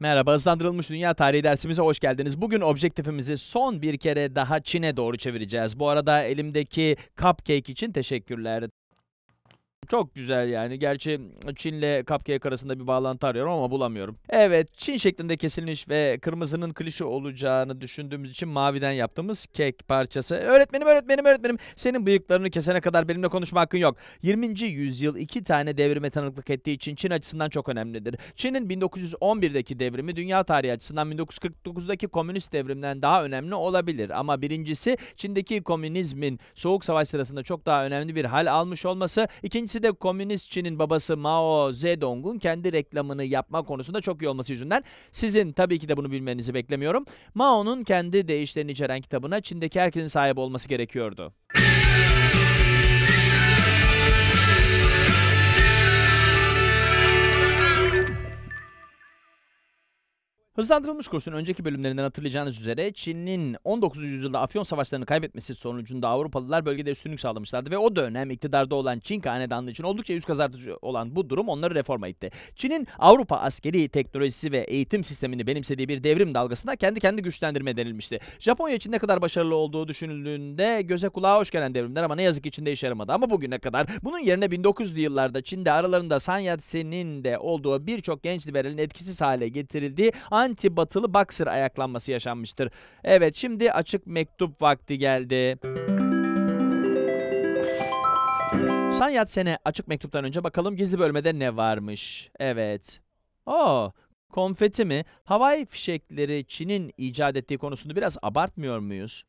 Merhaba, hızlandırılmış dünya tarihi dersimize hoş geldiniz. Bugün objektifimizi son bir kere daha Çin'e doğru çevireceğiz. Bu arada elimdeki cupcake için teşekkürler. Çok güzel yani. Gerçi Çin'le Cupcake arasında bir bağlantı arıyorum ama bulamıyorum. Evet Çin şeklinde kesilmiş ve kırmızının klişe olacağını düşündüğümüz için maviden yaptığımız kek parçası. Öğretmenim öğretmenim öğretmenim senin bıyıklarını kesene kadar benimle konuşma hakkın yok. 20. yüzyıl iki tane devrime tanıklık ettiği için Çin açısından çok önemlidir. Çin'in 1911'deki devrimi dünya tarihi açısından 1949'daki komünist devrimden daha önemli olabilir. Ama birincisi Çin'deki komünizmin soğuk savaş sırasında çok daha önemli bir hal almış olması. İkincisi İkincisi de komünist Çin'in babası Mao Zedong'un kendi reklamını yapma konusunda çok iyi olması yüzünden. Sizin tabii ki de bunu bilmenizi beklemiyorum. Mao'nun kendi değişlerini içeren kitabına Çin'deki herkesin sahip olması gerekiyordu. Hızlandırılmış kursun önceki bölümlerinden hatırlayacağınız üzere Çin'in 19. yüzyılda Afyon savaşlarını kaybetmesi sonucunda Avrupalılar bölgede üstünlük sağlamışlardı ve o dönem iktidarda olan Çin hanedanlığı için oldukça yüz kazartıcı olan bu durum onları reforma itti. Çin'in Avrupa askeri teknolojisi ve eğitim sistemini benimsediği bir devrim dalgasına kendi kendi güçlendirme denilmişti. Japonya için ne kadar başarılı olduğu düşünüldüğünde göze kulağa hoş gelen devrimler ama ne yazık ki içinde işe yaramadı ama bugüne kadar. Bunun yerine 1900'lü yıllarda Çin'de aralarında Sun Yat-sen'in de olduğu birçok genç liberalin etkisiz hale getirildiği anti-batılı Boxer ayaklanması yaşanmıştır. Evet şimdi açık mektup vakti geldi. Sen Yat-sen'e açık mektuptan önce bakalım gizli bölmede ne varmış. Evet. Oo, konfeti mi? Havai fişekleri Çin'in icat ettiği konusunda biraz abartmıyor muyuz?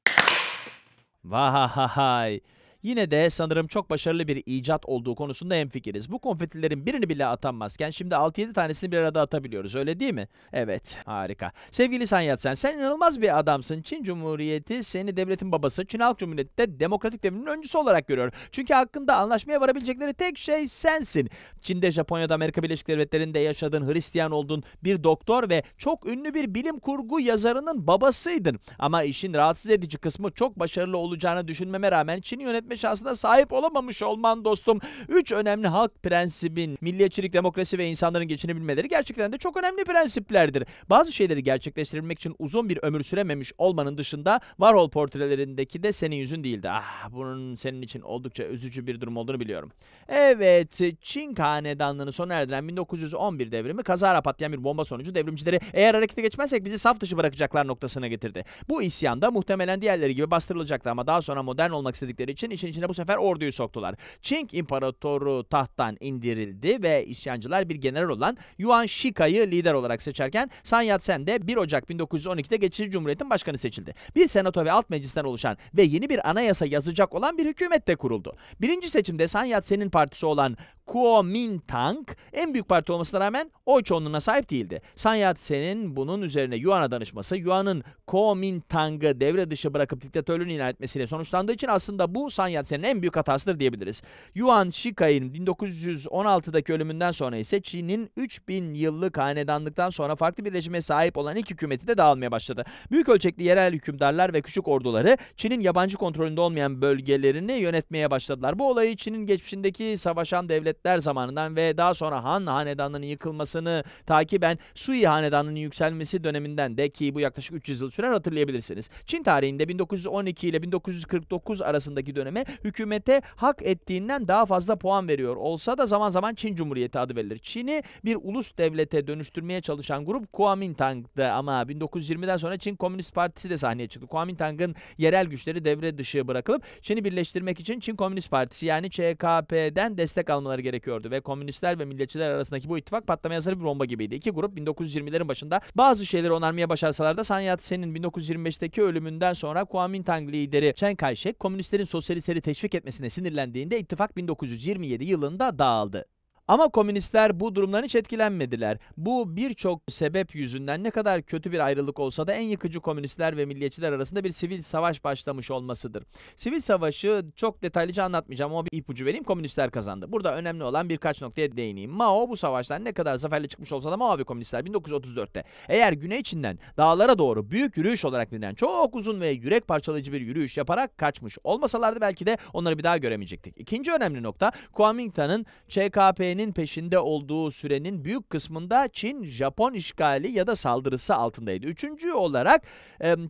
Vay! Yine de sanırım çok başarılı bir icat olduğu konusunda hemfikiriz. Bu konfetilerin birini bile atanmazken şimdi 6-7 tanesini bir arada atabiliyoruz öyle değil mi? Evet harika. Sevgili San sen sen inanılmaz bir adamsın. Çin Cumhuriyeti seni devletin babası Çin Halk Cumhuriyeti de demokratik devrimin öncüsü olarak görüyor. Çünkü hakkında anlaşmaya varabilecekleri tek şey sensin. Çin'de, Japonya'da, Amerika Birleşik Devletleri'nde yaşadın, Hristiyan oldun, bir doktor ve çok ünlü bir bilim kurgu yazarının babasıydın. Ama işin rahatsız edici kısmı çok başarılı olacağını düşünmeme rağmen Çin'i yönetmek etme şansına sahip olamamış olman dostum. Üç önemli halk prensibin milliyetçilik, demokrasi ve insanların geçinebilmeleri gerçekten de çok önemli prensiplerdir. Bazı şeyleri gerçekleştirmek için uzun bir ömür sürememiş olmanın dışında Warhol portrelerindeki de senin yüzün değildi. Ah bunun senin için oldukça üzücü bir durum olduğunu biliyorum. Evet Çin hanedanlığını sona erdiren 1911 devrimi kazara patlayan bir bomba sonucu devrimcileri eğer harekete geçmezsek bizi saf dışı bırakacaklar noktasına getirdi. Bu isyanda muhtemelen diğerleri gibi bastırılacaktı ama daha sonra modern olmak istedikleri için işin işin içine bu sefer orduyu soktular. Çing İmparatoru tahttan indirildi ve isyancılar bir general olan Yuan Shika'yı lider olarak seçerken Sun Yat-sen de 1 Ocak 1912'de geçici cumhuriyetin başkanı seçildi. Bir senato ve alt meclisten oluşan ve yeni bir anayasa yazacak olan bir hükümet de kuruldu. Birinci seçimde Sun Yat-sen'in partisi olan Kuomintang en büyük parti olmasına rağmen oy çoğunluğuna sahip değildi. Sun Yat-sen'in bunun üzerine Yuan'a danışması, Yuan'ın Kuomintang'ı devre dışı bırakıp diktatörlüğünü ilan etmesiyle sonuçlandığı için aslında bu Sun 90 senin en büyük hatasıdır diyebiliriz. Yuan Shikai'nin 1916'daki ölümünden sonra ise Çin'in 3000 yıllık hanedanlıktan sonra farklı bir rejime sahip olan ilk hükümeti de dağılmaya başladı. Büyük ölçekli yerel hükümdarlar ve küçük orduları Çin'in yabancı kontrolünde olmayan bölgelerini yönetmeye başladılar. Bu olayı Çin'in geçmişindeki savaşan devletler zamanından ve daha sonra Han hanedanlığının yıkılmasını takiben Sui hanedanlığının yükselmesi döneminden de ki bu yaklaşık 300 yıl süren hatırlayabilirsiniz. Çin tarihinde 1912 ile 1949 arasındaki dönemi sisteme hükümete hak ettiğinden daha fazla puan veriyor olsa da zaman zaman Çin Cumhuriyeti adı verilir. Çin'i bir ulus devlete dönüştürmeye çalışan grup Kuomintang'dı ama 1920'den sonra Çin Komünist Partisi de sahneye çıktı. Kuomintang'ın yerel güçleri devre dışı bırakılıp Çin'i birleştirmek için Çin Komünist Partisi yani ÇKP'den destek almaları gerekiyordu ve komünistler ve milliyetçiler arasındaki bu ittifak patlamaya hazır bir bomba gibiydi. İki grup 1920'lerin başında bazı şeyleri onarmaya başarsalar da Sun Yat-sen'in 1925'teki ölümünden sonra Kuomintang lideri Chen Kai-shek komünistlerin sosyalist Kayser'i teşvik etmesine sinirlendiğinde ittifak 1927 yılında dağıldı. Ama komünistler bu durumdan hiç etkilenmediler. Bu birçok sebep yüzünden ne kadar kötü bir ayrılık olsa da en yıkıcı komünistler ve milliyetçiler arasında bir sivil savaş başlamış olmasıdır. Sivil savaşı çok detaylıca anlatmayacağım ama bir ipucu vereyim komünistler kazandı. Burada önemli olan birkaç noktaya değineyim. Mao bu savaştan ne kadar zaferle çıkmış olsa da Mavi komünistler 1934'te eğer güney Çin'den dağlara doğru büyük yürüyüş olarak bilinen çok uzun ve yürek parçalayıcı bir yürüyüş yaparak kaçmış olmasalardı belki de onları bir daha göremeyecektik. İkinci önemli nokta Kuomintang'ın ÇKP'nin ABD'nin peşinde olduğu sürenin büyük kısmında Çin, Japon işgali ya da saldırısı altındaydı. Üçüncü olarak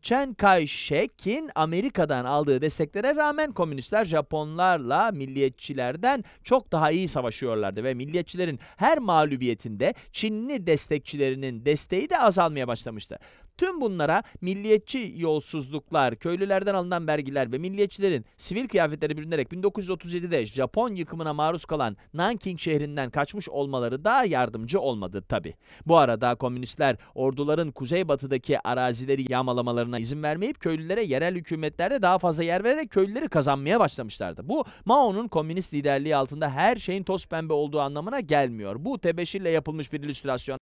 Chen Kai-shek'in Amerika'dan aldığı desteklere rağmen komünistler Japonlarla milliyetçilerden çok daha iyi savaşıyorlardı ve milliyetçilerin her mağlubiyetinde Çinli destekçilerinin desteği de azalmaya başlamıştı. Tüm bunlara milliyetçi yolsuzluklar, köylülerden alınan vergiler ve milliyetçilerin sivil kıyafetleri bürünerek 1937'de Japon yıkımına maruz kalan Nanking şehrinden kaçmış olmaları daha yardımcı olmadı tabi. Bu arada komünistler orduların kuzeybatıdaki arazileri yağmalamalarına izin vermeyip köylülere yerel hükümetlerde daha fazla yer vererek köylüleri kazanmaya başlamışlardı. Bu Mao'nun komünist liderliği altında her şeyin toz pembe olduğu anlamına gelmiyor. Bu tebeşirle yapılmış bir illüstrasyon.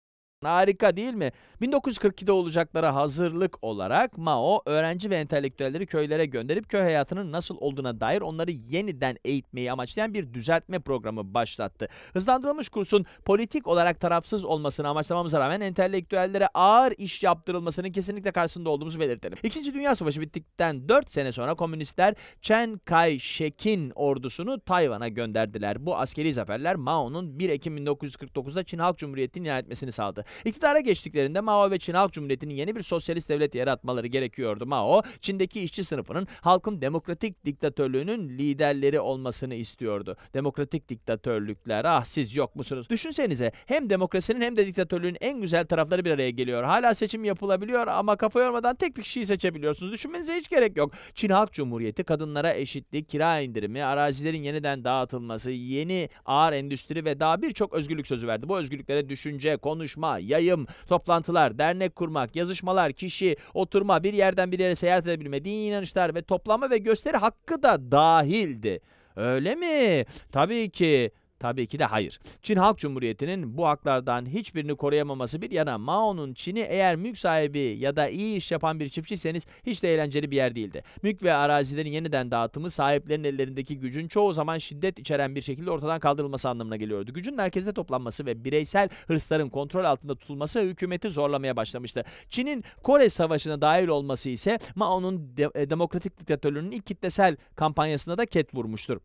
Harika değil mi? 1942'de olacaklara hazırlık olarak Mao öğrenci ve entelektüelleri köylere gönderip köy hayatının nasıl olduğuna dair onları yeniden eğitmeyi amaçlayan bir düzeltme programı başlattı. Hızlandırılmış kursun politik olarak tarafsız olmasını amaçlamamıza rağmen entelektüellere ağır iş yaptırılmasının kesinlikle karşısında olduğumuzu belirtelim. İkinci Dünya Savaşı bittikten 4 sene sonra komünistler Chen Kai-shek'in ordusunu Tayvan'a gönderdiler. Bu askeri zaferler Mao'nun 1 Ekim 1949'da Çin Halk Cumhuriyeti'ni ilan etmesini sağladı. İktidara geçtiklerinde Mao ve Çin Halk Cumhuriyeti'nin yeni bir sosyalist devlet yaratmaları gerekiyordu. Mao, Çin'deki işçi sınıfının halkın demokratik diktatörlüğünün liderleri olmasını istiyordu. Demokratik diktatörlükler ah siz yok musunuz? Düşünsenize hem demokrasinin hem de diktatörlüğün en güzel tarafları bir araya geliyor. Hala seçim yapılabiliyor ama kafa yormadan tek bir kişiyi seçebiliyorsunuz. Düşünmenize hiç gerek yok. Çin Halk Cumhuriyeti kadınlara eşitlik, kira indirimi, arazilerin yeniden dağıtılması, yeni ağır endüstri ve daha birçok özgürlük sözü verdi. Bu özgürlüklere düşünce, konuşma, yayım, toplantılar, dernek kurmak, yazışmalar, kişi, oturma, bir yerden bir yere seyahat edebilme, din inanışlar ve toplama ve gösteri hakkı da dahildi. Öyle mi? Tabii ki. Tabii ki de hayır. Çin Halk Cumhuriyeti'nin bu haklardan hiçbirini koruyamaması bir yana Mao'nun Çin'i eğer mülk sahibi ya da iyi iş yapan bir çiftçiyseniz hiç de eğlenceli bir yer değildi. Mülk ve arazilerin yeniden dağıtımı sahiplerin ellerindeki gücün çoğu zaman şiddet içeren bir şekilde ortadan kaldırılması anlamına geliyordu. Gücün merkezde toplanması ve bireysel hırsların kontrol altında tutulması hükümeti zorlamaya başlamıştı. Çin'in Kore Savaşı'na dahil olması ise Mao'nun de- e, demokratik diktatörlüğünün ilk kitlesel kampanyasına da ket vurmuştur.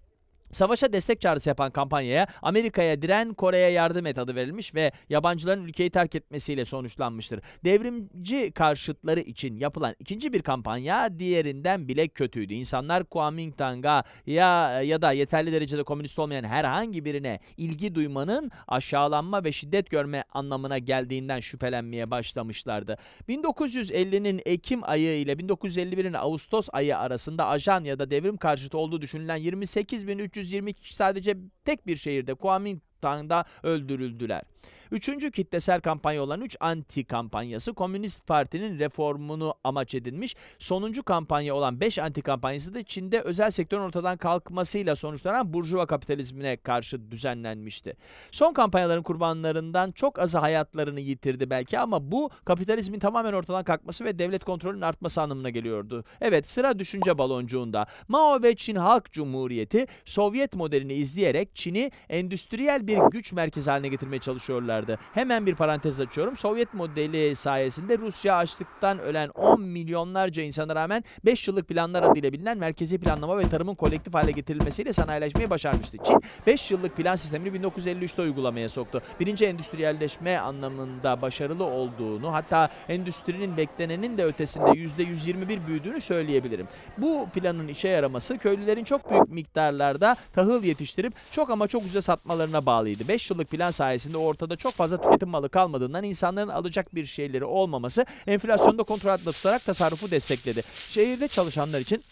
Savaşa destek çağrısı yapan kampanyaya Amerika'ya diren Kore'ye yardım et adı verilmiş ve yabancıların ülkeyi terk etmesiyle sonuçlanmıştır. Devrimci karşıtları için yapılan ikinci bir kampanya diğerinden bile kötüydü. İnsanlar Kuomintang'a Mintang'a ya ya da yeterli derecede komünist olmayan herhangi birine ilgi duymanın aşağılanma ve şiddet görme anlamına geldiğinden şüphelenmeye başlamışlardı. 1950'nin Ekim ayı ile 1951'in Ağustos ayı arasında ajan ya da devrim karşıtı olduğu düşünülen 28.300 122 kişi sadece tek bir şehirde Kuomintang'da öldürüldüler. Üçüncü kitlesel kampanya olan 3 anti kampanyası Komünist Parti'nin reformunu amaç edinmiş. Sonuncu kampanya olan 5 anti kampanyası da Çin'de özel sektörün ortadan kalkmasıyla sonuçlanan burjuva kapitalizmine karşı düzenlenmişti. Son kampanyaların kurbanlarından çok azı hayatlarını yitirdi belki ama bu kapitalizmin tamamen ortadan kalkması ve devlet kontrolünün artması anlamına geliyordu. Evet sıra düşünce baloncuğunda. Mao ve Çin Halk Cumhuriyeti Sovyet modelini izleyerek Çin'i endüstriyel bir güç merkezi haline getirmeye çalışıyorlar vardı. Hemen bir parantez açıyorum. Sovyet modeli sayesinde Rusya açlıktan ölen 10 milyonlarca insana rağmen 5 yıllık planlar adıyla bilinen merkezi planlama ve tarımın kolektif hale getirilmesiyle sanayileşmeyi başarmıştı. Çin 5 yıllık plan sistemini 1953'te uygulamaya soktu. Birinci endüstriyelleşme anlamında başarılı olduğunu hatta endüstrinin beklenenin de ötesinde %121 büyüdüğünü söyleyebilirim. Bu planın işe yaraması köylülerin çok büyük miktarlarda tahıl yetiştirip çok ama çok ucuza satmalarına bağlıydı. 5 yıllık plan sayesinde ortada çok çok fazla tüketim malı kalmadığından insanların alacak bir şeyleri olmaması enflasyonda kontrol altında tutarak tasarrufu destekledi. Şehirde çalışanlar için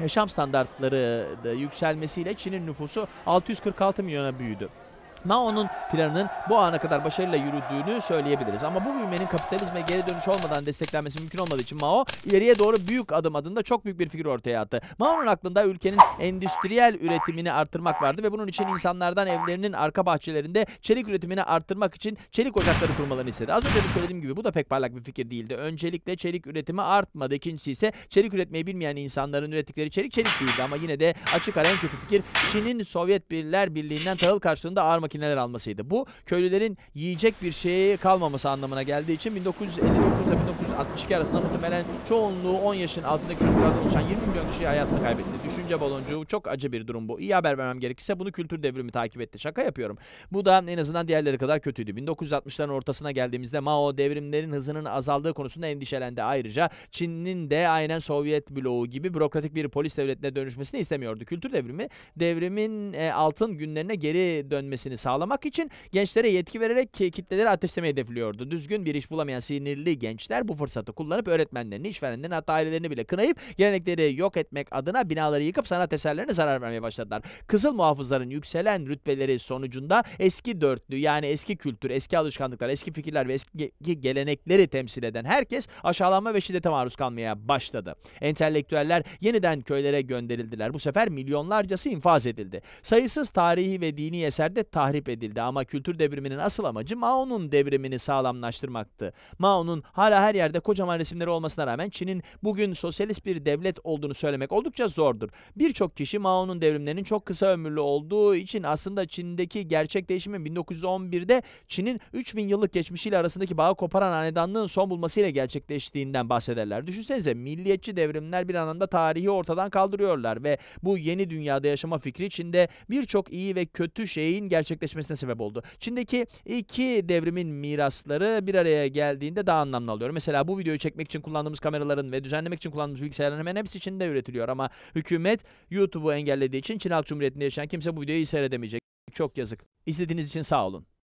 yaşam standartları yükselmesiyle Çin'in nüfusu 646 milyona büyüdü. Mao'nun planının bu ana kadar başarıyla yürüdüğünü söyleyebiliriz. Ama bu büyümenin kapitalizme geri dönüş olmadan desteklenmesi mümkün olmadığı için Mao ileriye doğru büyük adım adında çok büyük bir fikir ortaya attı. Mao'nun aklında ülkenin endüstriyel üretimini artırmak vardı ve bunun için insanlardan evlerinin arka bahçelerinde çelik üretimini artırmak için çelik ocakları kurmalarını istedi. Az önce de söylediğim gibi bu da pek parlak bir fikir değildi. Öncelikle çelik üretimi artmadı. İkincisi ise çelik üretmeyi bilmeyen insanların ürettikleri çelik çelik değildi ama yine de açık ara en kötü fikir Çin'in Sovyet Birler Birliği'nden tahıl karşılığında ağır makineler almasıydı. Bu köylülerin yiyecek bir şeye kalmaması anlamına geldiği için 1959 ile 62 arasında muhtemelen çoğunluğu 10 yaşın altındaki çocuklardan oluşan 20 milyon kişi hayatını kaybetti. Düşünce baloncuğu çok acı bir durum bu. İyi haber vermem gerekirse bunu kültür devrimi takip etti. Şaka yapıyorum. Bu da en azından diğerleri kadar kötüydü. 1960'ların ortasına geldiğimizde Mao devrimlerin hızının azaldığı konusunda endişelendi. Ayrıca Çin'in de aynen Sovyet bloğu gibi bürokratik bir polis devletine dönüşmesini istemiyordu. Kültür devrimi devrimin e, altın günlerine geri dönmesini sağlamak için gençlere yetki vererek kitleleri ateşleme hedefliyordu. Düzgün bir iş bulamayan sinirli gençler bu fırsatı fırsatı kullanıp öğretmenlerini, işverenlerini hatta ailelerini bile kınayıp gelenekleri yok etmek adına binaları yıkıp sanat eserlerine zarar vermeye başladılar. Kızıl muhafızların yükselen rütbeleri sonucunda eski dörtlü yani eski kültür, eski alışkanlıklar, eski fikirler ve eski gelenekleri temsil eden herkes aşağılanma ve şiddete maruz kalmaya başladı. Entelektüeller yeniden köylere gönderildiler. Bu sefer milyonlarcası infaz edildi. Sayısız tarihi ve dini eser de tahrip edildi ama kültür devriminin asıl amacı Mao'nun devrimini sağlamlaştırmaktı. Mao'nun hala her yerde üzerinde kocaman resimleri olmasına rağmen Çin'in bugün sosyalist bir devlet olduğunu söylemek oldukça zordur. Birçok kişi Mao'nun devrimlerinin çok kısa ömürlü olduğu için aslında Çin'deki gerçek değişimin 1911'de Çin'in 3000 yıllık geçmişiyle arasındaki bağı koparan hanedanlığın son bulmasıyla gerçekleştiğinden bahsederler. Düşünsenize milliyetçi devrimler bir anlamda tarihi ortadan kaldırıyorlar ve bu yeni dünyada yaşama fikri Çin'de birçok iyi ve kötü şeyin gerçekleşmesine sebep oldu. Çin'deki iki devrimin mirasları bir araya geldiğinde daha anlamlı alıyor. Mesela Mesela bu videoyu çekmek için kullandığımız kameraların ve düzenlemek için kullandığımız bilgisayarların hemen hepsi Çin'de üretiliyor ama hükümet YouTube'u engellediği için Çin Halk Cumhuriyeti'nde yaşayan kimse bu videoyu seyredemeyecek. Çok yazık. İzlediğiniz için sağ olun.